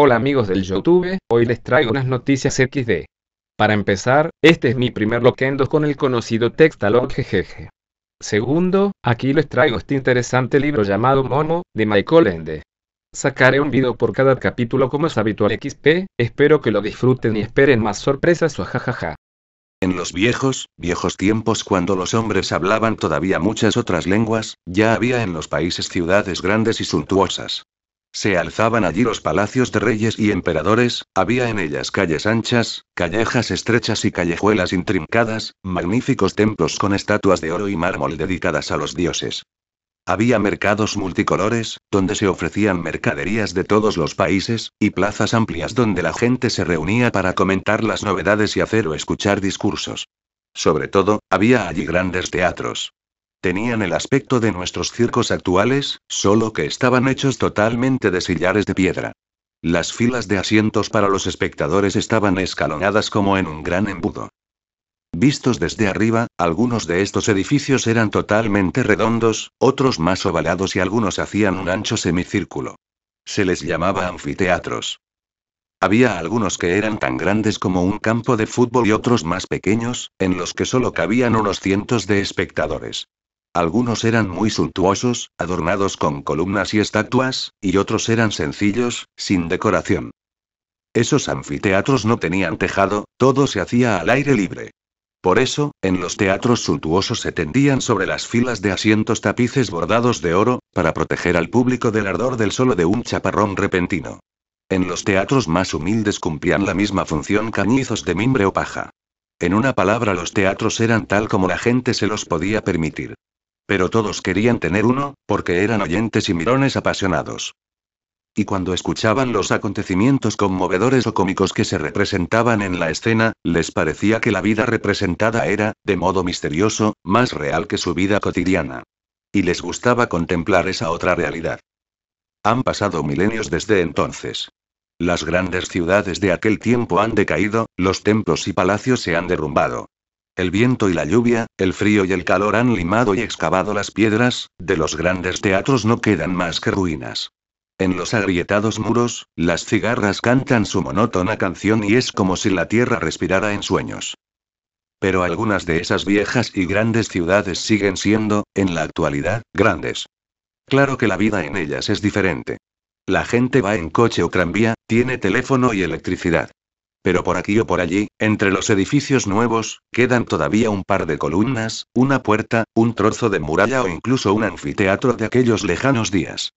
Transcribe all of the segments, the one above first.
Hola amigos del YouTube, hoy les traigo unas noticias XD. Para empezar, este es mi primer loquendo con el conocido Textalog GGG. Segundo, aquí les traigo este interesante libro llamado Momo, de Michael Ende. Sacaré un video por cada capítulo como es habitual XP, espero que lo disfruten y esperen más sorpresas o jajaja. En los viejos, viejos tiempos cuando los hombres hablaban todavía muchas otras lenguas, ya había en los países ciudades grandes y suntuosas. Se alzaban allí los palacios de reyes y emperadores, había en ellas calles anchas, callejas estrechas y callejuelas intrincadas, magníficos templos con estatuas de oro y mármol dedicadas a los dioses. Había mercados multicolores, donde se ofrecían mercaderías de todos los países, y plazas amplias donde la gente se reunía para comentar las novedades y hacer o escuchar discursos. Sobre todo, había allí grandes teatros. Tenían el aspecto de nuestros circos actuales, solo que estaban hechos totalmente de sillares de piedra. Las filas de asientos para los espectadores estaban escalonadas como en un gran embudo. Vistos desde arriba, algunos de estos edificios eran totalmente redondos, otros más ovalados y algunos hacían un ancho semicírculo. Se les llamaba anfiteatros. Había algunos que eran tan grandes como un campo de fútbol y otros más pequeños, en los que solo cabían unos cientos de espectadores. Algunos eran muy suntuosos, adornados con columnas y estatuas, y otros eran sencillos, sin decoración. Esos anfiteatros no tenían tejado, todo se hacía al aire libre. Por eso, en los teatros suntuosos se tendían sobre las filas de asientos tapices bordados de oro, para proteger al público del ardor del solo de un chaparrón repentino. En los teatros más humildes cumplían la misma función cañizos de mimbre o paja. En una palabra, los teatros eran tal como la gente se los podía permitir. Pero todos querían tener uno, porque eran oyentes y mirones apasionados. Y cuando escuchaban los acontecimientos conmovedores o cómicos que se representaban en la escena, les parecía que la vida representada era, de modo misterioso, más real que su vida cotidiana. Y les gustaba contemplar esa otra realidad. Han pasado milenios desde entonces. Las grandes ciudades de aquel tiempo han decaído, los templos y palacios se han derrumbado, el viento y la lluvia, el frío y el calor han limado y excavado las piedras, de los grandes teatros no quedan más que ruinas. En los agrietados muros, las cigarras cantan su monótona canción y es como si la tierra respirara en sueños. Pero algunas de esas viejas y grandes ciudades siguen siendo, en la actualidad, grandes. Claro que la vida en ellas es diferente. La gente va en coche o tranvía, tiene teléfono y electricidad. Pero por aquí o por allí, entre los edificios nuevos, quedan todavía un par de columnas, una puerta, un trozo de muralla o incluso un anfiteatro de aquellos lejanos días.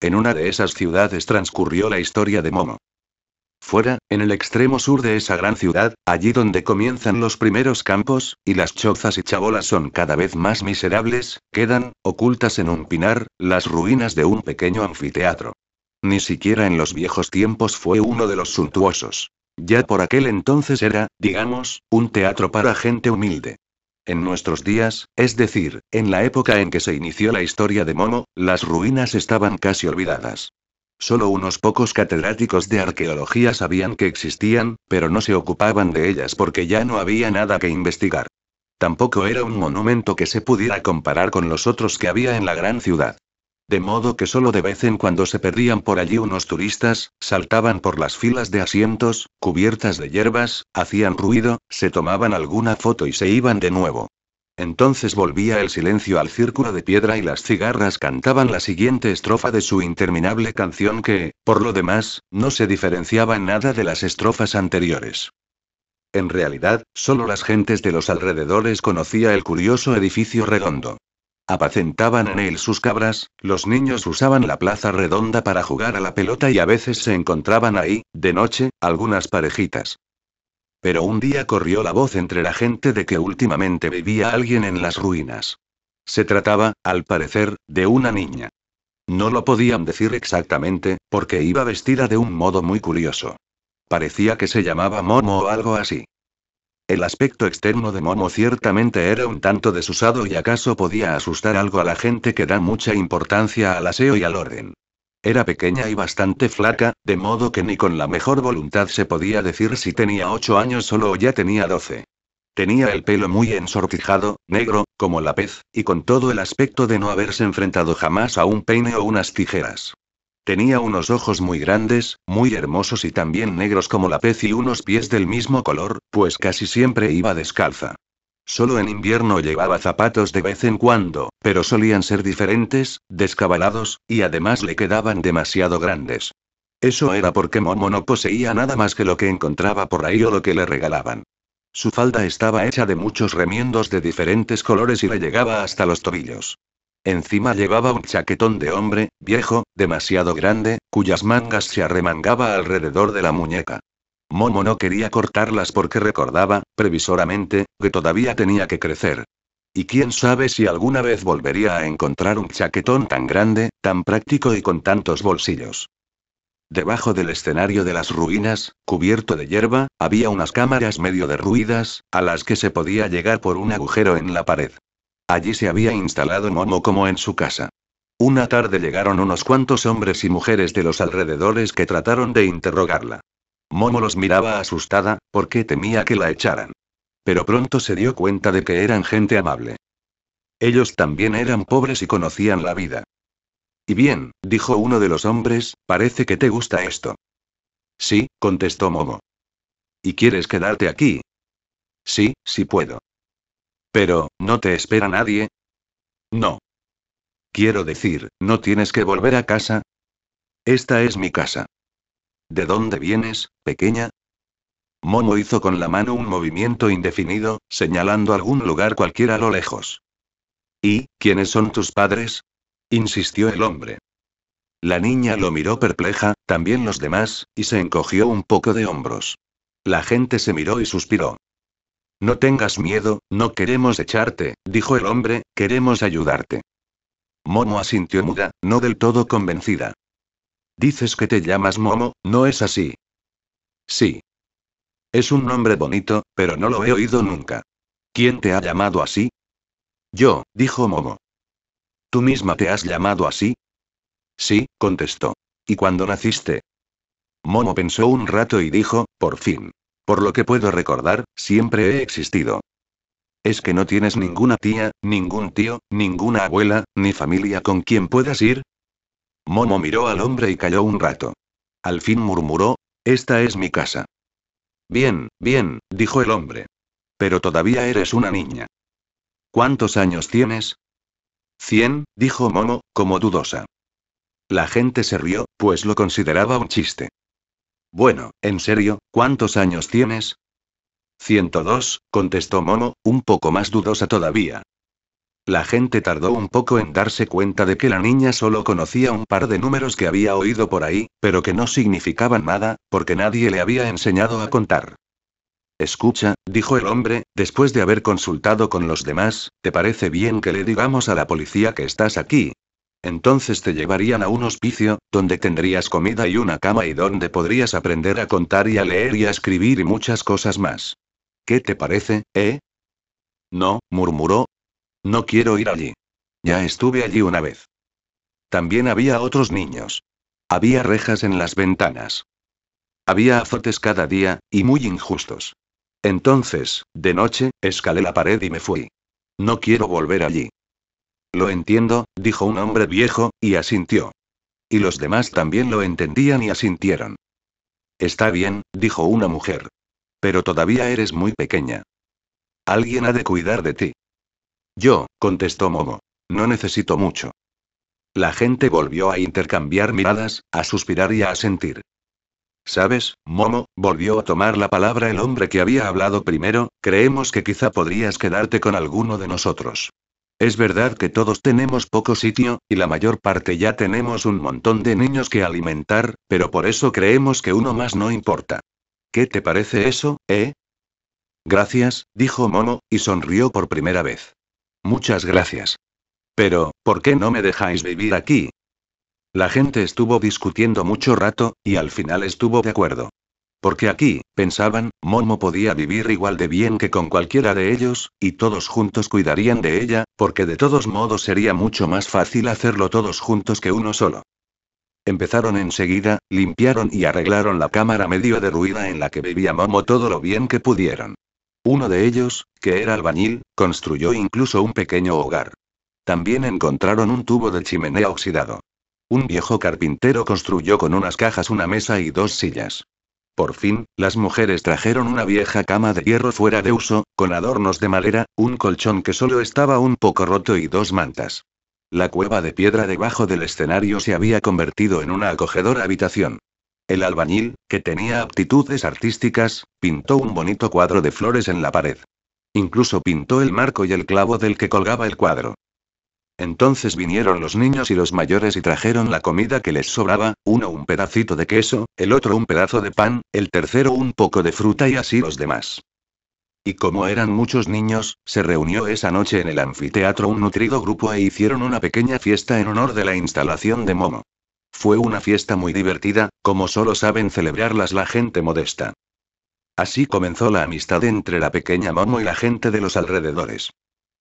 En una de esas ciudades transcurrió la historia de Momo. Fuera, en el extremo sur de esa gran ciudad, allí donde comienzan los primeros campos, y las chozas y chabolas son cada vez más miserables, quedan, ocultas en un pinar, las ruinas de un pequeño anfiteatro. Ni siquiera en los viejos tiempos fue uno de los suntuosos. Ya por aquel entonces era, digamos, un teatro para gente humilde. En nuestros días, es decir, en la época en que se inició la historia de Momo, las ruinas estaban casi olvidadas. Solo unos pocos catedráticos de arqueología sabían que existían, pero no se ocupaban de ellas porque ya no había nada que investigar. Tampoco era un monumento que se pudiera comparar con los otros que había en la gran ciudad. De modo que solo de vez en cuando se perdían por allí unos turistas, saltaban por las filas de asientos, cubiertas de hierbas, hacían ruido, se tomaban alguna foto y se iban de nuevo. Entonces volvía el silencio al círculo de piedra y las cigarras cantaban la siguiente estrofa de su interminable canción que, por lo demás, no se diferenciaba en nada de las estrofas anteriores. En realidad, solo las gentes de los alrededores conocía el curioso edificio redondo. Apacentaban en él sus cabras, los niños usaban la plaza redonda para jugar a la pelota y a veces se encontraban ahí, de noche, algunas parejitas. Pero un día corrió la voz entre la gente de que últimamente vivía alguien en las ruinas. Se trataba, al parecer, de una niña. No lo podían decir exactamente, porque iba vestida de un modo muy curioso. Parecía que se llamaba Momo o algo así. El aspecto externo de Momo ciertamente era un tanto desusado y acaso podía asustar algo a la gente que da mucha importancia al aseo y al orden. Era pequeña y bastante flaca, de modo que ni con la mejor voluntad se podía decir si tenía ocho años solo o ya tenía doce. Tenía el pelo muy ensortijado, negro, como la pez, y con todo el aspecto de no haberse enfrentado jamás a un peine o unas tijeras. Tenía unos ojos muy grandes, muy hermosos y también negros como la pez y unos pies del mismo color, pues casi siempre iba descalza. Solo en invierno llevaba zapatos de vez en cuando, pero solían ser diferentes, descabalados, y además le quedaban demasiado grandes. Eso era porque Momo no poseía nada más que lo que encontraba por ahí o lo que le regalaban. Su falda estaba hecha de muchos remiendos de diferentes colores y le llegaba hasta los tobillos. Encima llevaba un chaquetón de hombre, viejo, demasiado grande, cuyas mangas se arremangaba alrededor de la muñeca. Momo no quería cortarlas porque recordaba, previsoramente, que todavía tenía que crecer. Y quién sabe si alguna vez volvería a encontrar un chaquetón tan grande, tan práctico y con tantos bolsillos. Debajo del escenario de las ruinas, cubierto de hierba, había unas cámaras medio derruidas, a las que se podía llegar por un agujero en la pared. Allí se había instalado Momo como en su casa. Una tarde llegaron unos cuantos hombres y mujeres de los alrededores que trataron de interrogarla. Momo los miraba asustada, porque temía que la echaran. Pero pronto se dio cuenta de que eran gente amable. Ellos también eran pobres y conocían la vida. Y bien, dijo uno de los hombres, parece que te gusta esto. Sí, contestó Momo. ¿Y quieres quedarte aquí? Sí, sí puedo. Pero, ¿no te espera nadie? No. Quiero decir, ¿no tienes que volver a casa? Esta es mi casa. ¿De dónde vienes, pequeña? Momo hizo con la mano un movimiento indefinido, señalando algún lugar cualquiera a lo lejos. ¿Y quiénes son tus padres? insistió el hombre. La niña lo miró perpleja, también los demás, y se encogió un poco de hombros. La gente se miró y suspiró. No tengas miedo, no queremos echarte, dijo el hombre, queremos ayudarte. Momo asintió muda, no del todo convencida. Dices que te llamas Momo, no es así. Sí. Es un nombre bonito, pero no lo he oído nunca. ¿Quién te ha llamado así? Yo, dijo Momo. ¿Tú misma te has llamado así? Sí, contestó. ¿Y cuándo naciste? Momo pensó un rato y dijo, por fin. Por lo que puedo recordar, siempre he existido. ¿Es que no tienes ninguna tía, ningún tío, ninguna abuela, ni familia con quien puedas ir? Momo miró al hombre y calló un rato. Al fin murmuró, Esta es mi casa. Bien, bien, dijo el hombre. Pero todavía eres una niña. ¿Cuántos años tienes? Cien, dijo Momo, como dudosa. La gente se rió, pues lo consideraba un chiste. Bueno, en serio, ¿Cuántos años tienes? 102, contestó Momo, un poco más dudosa todavía. La gente tardó un poco en darse cuenta de que la niña solo conocía un par de números que había oído por ahí, pero que no significaban nada, porque nadie le había enseñado a contar. Escucha, dijo el hombre, después de haber consultado con los demás, ¿te parece bien que le digamos a la policía que estás aquí? Entonces te llevarían a un hospicio, donde tendrías comida y una cama y donde podrías aprender a contar y a leer y a escribir y muchas cosas más. ¿Qué te parece, eh? No, murmuró. No quiero ir allí. Ya estuve allí una vez. También había otros niños. Había rejas en las ventanas. Había azotes cada día, y muy injustos. Entonces, de noche, escalé la pared y me fui. No quiero volver allí. Lo entiendo, dijo un hombre viejo, y asintió. Y los demás también lo entendían y asintieron. Está bien, dijo una mujer. Pero todavía eres muy pequeña. Alguien ha de cuidar de ti. Yo, contestó Momo. No necesito mucho. La gente volvió a intercambiar miradas, a suspirar y a asentir. ¿Sabes, Momo? Volvió a tomar la palabra el hombre que había hablado primero, creemos que quizá podrías quedarte con alguno de nosotros. Es verdad que todos tenemos poco sitio, y la mayor parte ya tenemos un montón de niños que alimentar, pero por eso creemos que uno más no importa. ¿Qué te parece eso, eh? Gracias, dijo Mono y sonrió por primera vez. Muchas gracias. Pero, ¿por qué no me dejáis vivir aquí? La gente estuvo discutiendo mucho rato, y al final estuvo de acuerdo. Porque aquí, pensaban, Momo podía vivir igual de bien que con cualquiera de ellos, y todos juntos cuidarían de ella, porque de todos modos sería mucho más fácil hacerlo todos juntos que uno solo. Empezaron enseguida, limpiaron y arreglaron la cámara medio derruida en la que vivía Momo todo lo bien que pudieron. Uno de ellos, que era albañil, construyó incluso un pequeño hogar. También encontraron un tubo de chimenea oxidado. Un viejo carpintero construyó con unas cajas una mesa y dos sillas. Por fin, las mujeres trajeron una vieja cama de hierro fuera de uso, con adornos de madera, un colchón que solo estaba un poco roto y dos mantas. La cueva de piedra debajo del escenario se había convertido en una acogedora habitación. El albañil, que tenía aptitudes artísticas, pintó un bonito cuadro de flores en la pared. Incluso pintó el marco y el clavo del que colgaba el cuadro. Entonces vinieron los niños y los mayores y trajeron la comida que les sobraba, uno un pedacito de queso, el otro un pedazo de pan, el tercero un poco de fruta y así los demás. Y como eran muchos niños, se reunió esa noche en el anfiteatro un nutrido grupo e hicieron una pequeña fiesta en honor de la instalación de Momo. Fue una fiesta muy divertida, como solo saben celebrarlas la gente modesta. Así comenzó la amistad entre la pequeña Momo y la gente de los alrededores.